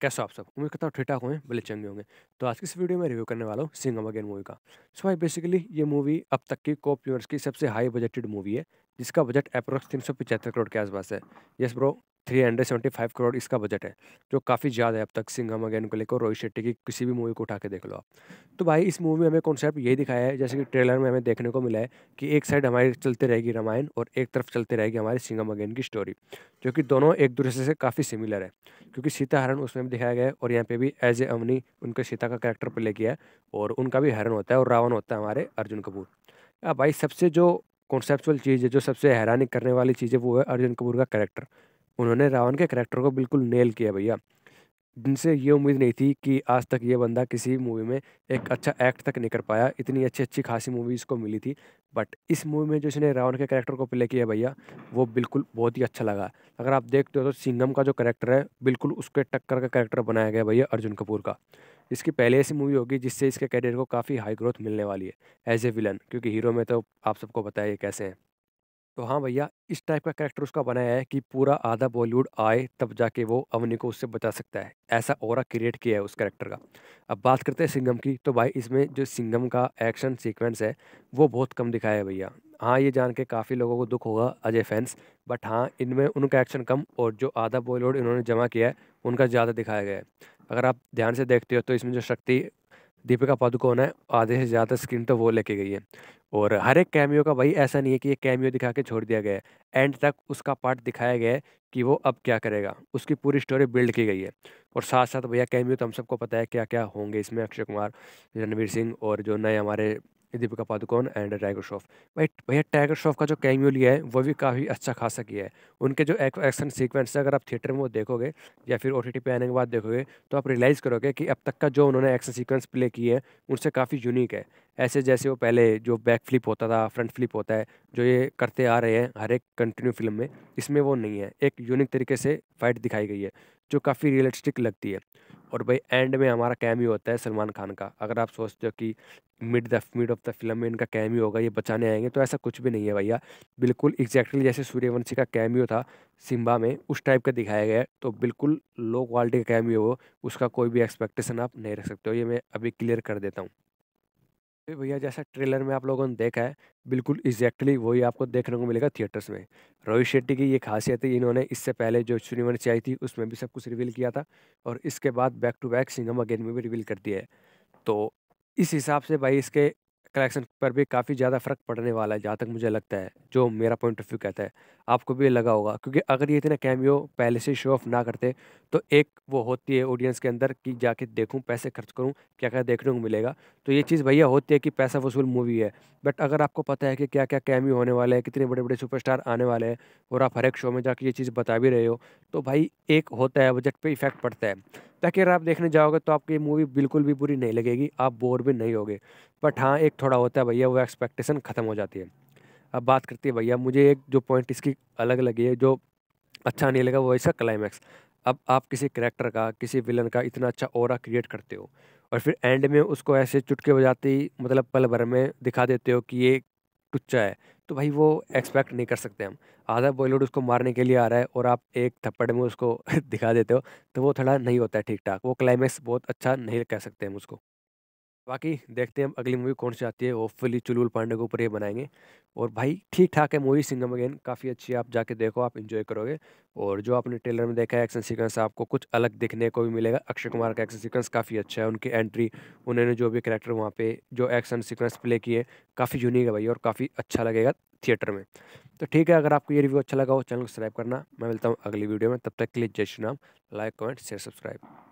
कैसे आप सब उम्मीद करता हूँ ठीक ठाक हुए भले चंगे होंगे तो आज की इस वीडियो में रिव्यू करने वाला हूँ सिंगम अगेन मूवी का सो भाई बेसिकली ये मूवी अब तक की कॉप यूनिवर्स की सबसे हाई बजटेड मूवी है जिसका बजट अप्रोक्स तीन सौ करोड़ के आसपास है यस ब्रो 375 करोड़ इसका बजट है जो काफ़ी ज़्यादा है अब तक सिंघम अगेन को लेकर रोहित शेट्टी की किसी भी मूवी को उठा के देख लो आप तो भाई इस मूवी में हमें कॉन्सेप्ट यही दिखाया है जैसे कि ट्रेलर में हमें देखने को मिला है कि एक साइड हमारी चलते रहेगी रामायण और एक तरफ चलते रहेगी हमारी सिंघम अगेन की स्टोरी जो कि दोनों एक दूसरे से काफ़ी सिमिलर है क्योंकि सीता हरण उसमें भी दिखाया गया है और यहाँ पर भी एज ए अवनी उनके सीता का कैरेक्टर प्ले किया है और उनका भी हरण होता है और रावण होता है हमारे अर्जुन कपूर भाई सबसे जो कॉन्सेप्चुअल चीज़ है जो सबसे हैरानी करने वाली चीज़ है वो है अर्जुन कपूर का करेक्टर उन्होंने रावण के करेक्टर को बिल्कुल नेल किया भैया जिनसे ये उम्मीद नहीं थी कि आज तक ये बंदा किसी मूवी में एक अच्छा एक्ट तक नहीं कर पाया इतनी अच्छी अच्छी खासी मूवी इसको मिली थी बट इस मूवी में जो इसने रावण के करेक्टर को प्ले किया भैया वो बिल्कुल बहुत ही अच्छा लगा अगर आप देखते हो तो सिंगम का जो करेक्टर है बिल्कुल उसके टक्कर का करेक्टर बनाया गया भैया अर्जुन कपूर का इसकी पहले ऐसी मूवी होगी जिससे इसके करियर को काफ़ी हाई ग्रोथ मिलने वाली है एज ए विलन क्योंकि हीरो में तो आप सबको बताया कैसे हैं तो हाँ भैया इस टाइप का करेक्टर उसका बनाया है कि पूरा आधा बॉलीवुड आए तब जाके वो अवनी को उससे बचा सकता है ऐसा और क्रिएट किया है उस करेक्टर का अब बात करते हैं सिंगम की तो भाई इसमें जो सिंगम का एक्शन सीक्वेंस है वो बहुत कम दिखाया है भैया हाँ ये जान के काफ़ी लोगों को दुख होगा अजय फैंस बट हाँ इनमें उनका एक्शन कम और जो आधा बॉलीवुड इन्होंने जमा किया है उनका ज़्यादा दिखाया गया है अगर आप ध्यान से देखते हो तो इसमें जो शक्ति दीपिका पादुकोण है आधे से ज़्यादा स्क्रीन तो वो लेके गई है और हर एक कैमियो का भाई ऐसा नहीं है कि ये कैमियो दिखा के छोड़ दिया गया है एंड तक उसका पार्ट दिखाया गया है कि वो अब क्या करेगा उसकी पूरी स्टोरी बिल्ड की गई है और साथ साथ भैया कैमियो तो हम सबको पता है क्या क्या होंगे इसमें अक्षय कुमार रणवीर सिंह और जो नए हमारे दीपिका पादुकोण एंड टाइगर श्रॉफ भाई भैया टाइगर श्रॉफ का जो कैमियो लिया है वो भी काफ़ी अच्छा खासा किया है उनके जो एक्शन सीक्वेंस है अगर आप थिएटर में वो देखोगे या फिर ओ पे आने के बाद देखोगे तो आप रियलाइज़ करोगे कि अब तक का जो उन्होंने एक्शन सीक्वेंस प्ले किए हैं उनसे काफ़ी यूनिक है ऐसे जैसे वो पहले जो बैक फ्लिप होता था फ्रंट फ्लिप होता है जो ये करते आ रहे हैं हर एक कंटिन्यू फिल्म में इसमें वो नहीं है एक यूनिक तरीके से फाइट दिखाई गई है जो काफ़ी रियलिस्टिक लगती है और भाई एंड में हमारा कैमी होता है सलमान खान का अगर आप सोचते हो कि mid the mid of the film में इनका कैमी होगा ये बचाने आएंगे तो ऐसा कुछ भी नहीं है भैया बिल्कुल एग्जैक्टली जैसे सूर्यवंशी का कैमियो था सिम्बा में उस टाइप का दिखाया गया तो बिल्कुल लो क्वालिटी का कैमियो हो उसका कोई भी एक्सपेक्टेशन आप नहीं रख सकते हो ये मैं अभी क्लियर कर देता हूँ फिर भैया जैसा ट्रेलर में आप लोगों ने देखा है बिल्कुल एग्जैक्टली वही आपको देखने को मिलेगा थिएटर्स में रोहित शेट्टी की ये खासियत है इन्होंने इससे पहले जो चुनिवर चाहिए थी उसमें भी सब कुछ रिवील किया था और इसके बाद back to back Singham again में भी रिवील कर दिया है तो इस हिसाब से भाई इसके कलेक्शन पर भी काफ़ी ज़्यादा फ़र्क पड़ने वाला है जहाँ तक मुझे लगता है जो मेरा पॉइंट ऑफ व्यू कहता है आपको भी लगा होगा क्योंकि अगर ये इतना कैमियो पहले से शो ऑफ ना करते तो एक वो होती है ऑडियंस के अंदर कि जाके देखूँ पैसे खर्च करूँ क्या क्या देखने को मिलेगा तो ये चीज़ भैया होती है कि पैसा वसूल मूवी है बट अगर आपको पता है कि क्या क्या कैमियो होने वाले हैं कितने बड़े बड़े सुपरस्टार आने वाले हैं और आप हर एक शो में जाके ये चीज़ बता भी रहे हो तो भाई एक होता है बजट पर इफेक्ट पड़ता है ताकि अगर आप देखने जाओगे तो आपकी मूवी बिल्कुल भी बुरी नहीं लगेगी आप बोर भी नहीं होगे बट हाँ एक थोड़ा होता है भैया वो एक्सपेक्टेशन ख़त्म हो जाती है अब बात करती है भैया मुझे एक जो पॉइंट इसकी अलग लगी है जो अच्छा नहीं लगा वो इसका क्लाइमैक्स अब आप किसी करेक्टर का किसी विलन का इतना अच्छा और क्रिएट करते हो और फिर एंड में उसको ऐसे चुटके बजाती मतलब पल भर में दिखा देते हो कि ये टुच्चा है तो भाई वो एक्सपेक्ट नहीं कर सकते हम आधा बॉलीवुड उसको मारने के लिए आ रहा है और आप एक थप्पड़ में उसको दिखा देते हो तो वो थोड़ा नहीं होता है ठीक ठाक वो क्लाइमैक्स बहुत अच्छा नहीं कह सकते हम उसको बाकी देखते हैं हम अगली मूवी कौन सी आती है होपफुली चुलबुल पांडे के ऊपर ये बनाएंगे और भाई ठीक ठाक है मूवी सिंगम अगेन काफ़ी अच्छी है आप जाके देखो आप इन्जॉय करोगे और जो आपने ट्रेलर में देखा है एक्शन सीक्वेंस आपको कुछ अलग देखने को भी मिलेगा अक्षय कुमार का एक्शन सीक्वेंस काफ़ी अच्छा है उनकी एंट्री उन्होंने जो भी करेक्टर वहाँ पे जो एक्शन सीक्वेंस प्ले किए काफ़ी यूनिक है भाई और काफ़ी अच्छा लगेगा थिएटर में तो ठीक है अगर आपको ये रिव्यू अच्छा लगा हो चैनल को सब्सक्राइब करना मैं मिलता हूँ अगली वीडियो में तब तक के लिए जय Shri Ram like comment share subscribe